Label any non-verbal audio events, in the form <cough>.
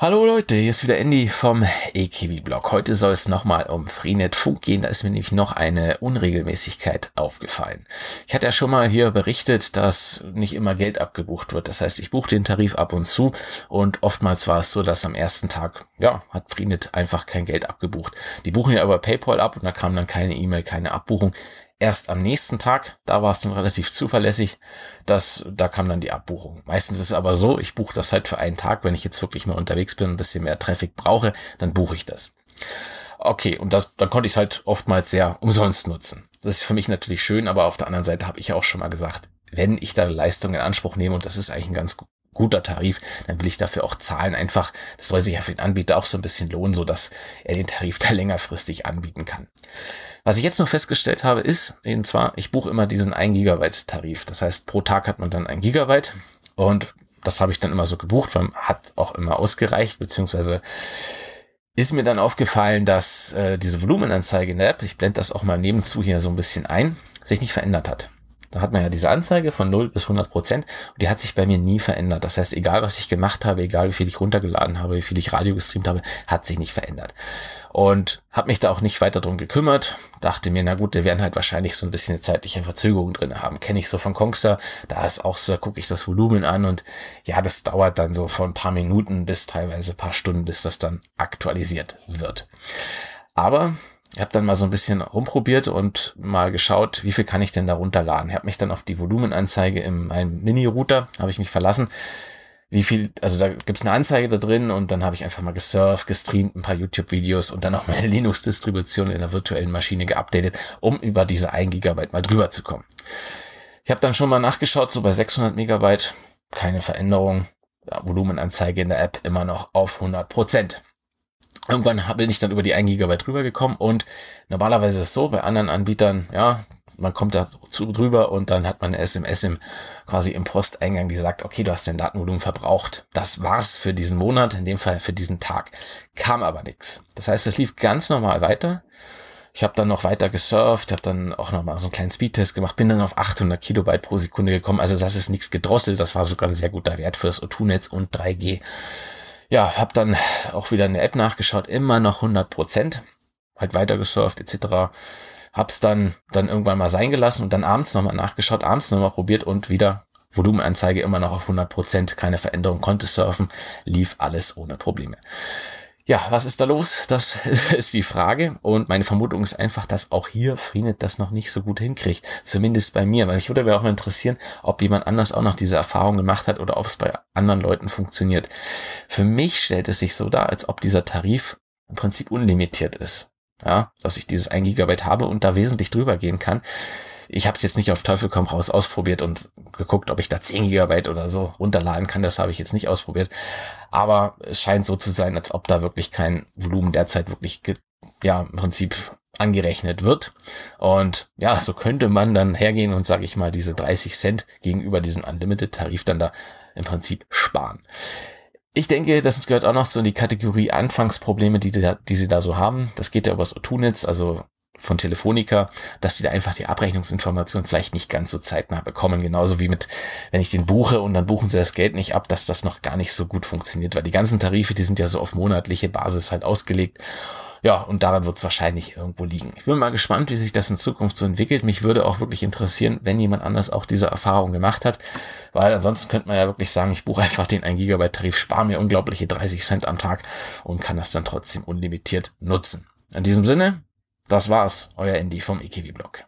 Hallo Leute, hier ist wieder Andy vom eKiwi-Blog. Heute soll es nochmal um Freenet Funk gehen, da ist mir nämlich noch eine Unregelmäßigkeit aufgefallen. Ich hatte ja schon mal hier berichtet, dass nicht immer Geld abgebucht wird. Das heißt, ich buche den Tarif ab und zu und oftmals war es so, dass am ersten Tag, ja, hat Freenet einfach kein Geld abgebucht. Die buchen ja über PayPal ab und da kam dann keine E-Mail, keine Abbuchung erst am nächsten Tag. Da war es dann relativ zuverlässig, dass da kam dann die Abbuchung. Meistens ist es aber so, ich buche das halt für einen Tag. Wenn ich jetzt wirklich mal unterwegs bin, ein bisschen mehr Traffic brauche, dann buche ich das. Okay, und das, dann konnte ich es halt oftmals sehr umsonst nutzen. Das ist für mich natürlich schön, aber auf der anderen Seite habe ich auch schon mal gesagt, wenn ich da Leistung in Anspruch nehme, und das ist eigentlich ein ganz guter Tarif, dann will ich dafür auch zahlen. Einfach, das soll sich ja für den Anbieter auch so ein bisschen lohnen, so dass er den Tarif da <laughs> längerfristig anbieten kann. Was ich jetzt noch festgestellt habe, ist, und zwar, ich buche immer diesen 1 Gigabyte Tarif. Das heißt, pro Tag hat man dann 1 Gigabyte und das habe ich dann immer so gebucht, weil hat auch immer ausgereicht, beziehungsweise ist mir dann aufgefallen, dass äh, diese Volumenanzeige in der App, ich blende das auch mal nebenzu hier so ein bisschen ein, sich nicht verändert hat da hat man ja diese Anzeige von 0 bis 100 Prozent und die hat sich bei mir nie verändert. Das heißt, egal was ich gemacht habe, egal wie viel ich runtergeladen habe, wie viel ich Radio gestreamt habe, hat sich nicht verändert. Und habe mich da auch nicht weiter drum gekümmert. Dachte mir, na gut, da werden halt wahrscheinlich so ein bisschen eine zeitliche Verzögerung drin haben. Kenne ich so von Kongster, da ist auch so, da gucke ich das Volumen an und ja, das dauert dann so von ein paar Minuten bis teilweise ein paar Stunden, bis das dann aktualisiert wird. Aber habe dann mal so ein bisschen rumprobiert und mal geschaut, wie viel kann ich denn da runterladen. Ich habe mich dann auf die Volumenanzeige im meinem Mini-Router, habe ich mich verlassen. Wie viel, also da gibt's eine Anzeige da drin und dann habe ich einfach mal gesurft, gestreamt, ein paar YouTube-Videos und dann auch meine <laughs> Linux-Distribution in der virtuellen Maschine geupdatet, um über diese 1 Gigabyte mal drüber zu kommen. Ich habe dann schon mal nachgeschaut, so bei 600 Megabyte, keine Veränderung. Ja, Volumenanzeige in der App immer noch auf 100 Prozent. Irgendwann bin ich dann über die 1 Gigabyte rübergekommen und normalerweise ist es so, bei anderen Anbietern, ja, man kommt da zu, drüber und dann hat man eine SMS im, quasi im Posteingang, die sagt, okay, du hast dein Datenvolumen verbraucht. Das war's für diesen Monat, in dem Fall für diesen Tag. Kam aber nichts. Das heißt, es lief ganz normal weiter. Ich habe dann noch weiter gesurft, habe dann auch nochmal so einen kleinen Speedtest gemacht, bin dann auf 800 Kilobyte pro Sekunde gekommen. Also das ist nichts gedrosselt, das war sogar ein sehr guter Wert für das O2-Netz und 3G ja, habe dann auch wieder eine App nachgeschaut, immer noch 100 Prozent, halt weiter weitergesurft etc. Hab's dann dann irgendwann mal sein gelassen und dann abends nochmal nachgeschaut, abends nochmal probiert und wieder Volumenanzeige immer noch auf 100 Prozent, keine Veränderung, konnte surfen, lief alles ohne Probleme. Ja, was ist da los? Das <laughs> ist die Frage. Und meine Vermutung ist einfach, dass auch hier Freenet das noch nicht so gut hinkriegt. Zumindest bei mir. Weil ich würde mir auch mal interessieren, ob jemand anders auch noch diese Erfahrung gemacht hat oder ob es bei anderen Leuten funktioniert. Für mich stellt es sich so dar, als ob dieser Tarif im Prinzip unlimitiert ist. Ja, dass ich dieses 1 Gigabyte habe und da wesentlich drüber gehen kann ich habe es jetzt nicht auf Teufel komm raus ausprobiert und geguckt, ob ich da 10 Gigabyte oder so runterladen kann. Das habe ich jetzt nicht ausprobiert. Aber es scheint so zu sein, als ob da wirklich kein Volumen derzeit wirklich, ja, im Prinzip angerechnet wird. Und ja, so könnte man dann hergehen und, sage ich mal, diese 30 Cent gegenüber diesem Unlimited-Tarif dann da im Prinzip sparen. Ich denke, das gehört auch noch so in die Kategorie Anfangsprobleme, die, die, die sie da so haben. Das geht ja übers O2-Netz, also von Telefonica, dass die da einfach die Abrechnungsinformation vielleicht nicht ganz so zeitnah bekommen. Genauso wie mit, wenn ich den buche und dann buchen sie das Geld nicht ab, dass das noch gar nicht so gut funktioniert, weil die ganzen Tarife, die sind ja so auf monatliche Basis halt ausgelegt. Ja, und daran wird es wahrscheinlich irgendwo liegen. Ich bin mal gespannt, wie sich das in Zukunft so entwickelt. Mich würde auch wirklich interessieren, wenn jemand anders auch diese Erfahrung gemacht hat, weil ansonsten könnte man ja wirklich sagen, ich buche einfach den 1 Gigabyte Tarif, spare mir unglaubliche 30 Cent am Tag und kann das dann trotzdem unlimitiert nutzen. In diesem Sinne, das war's, euer Andy vom IKIWI-Blog.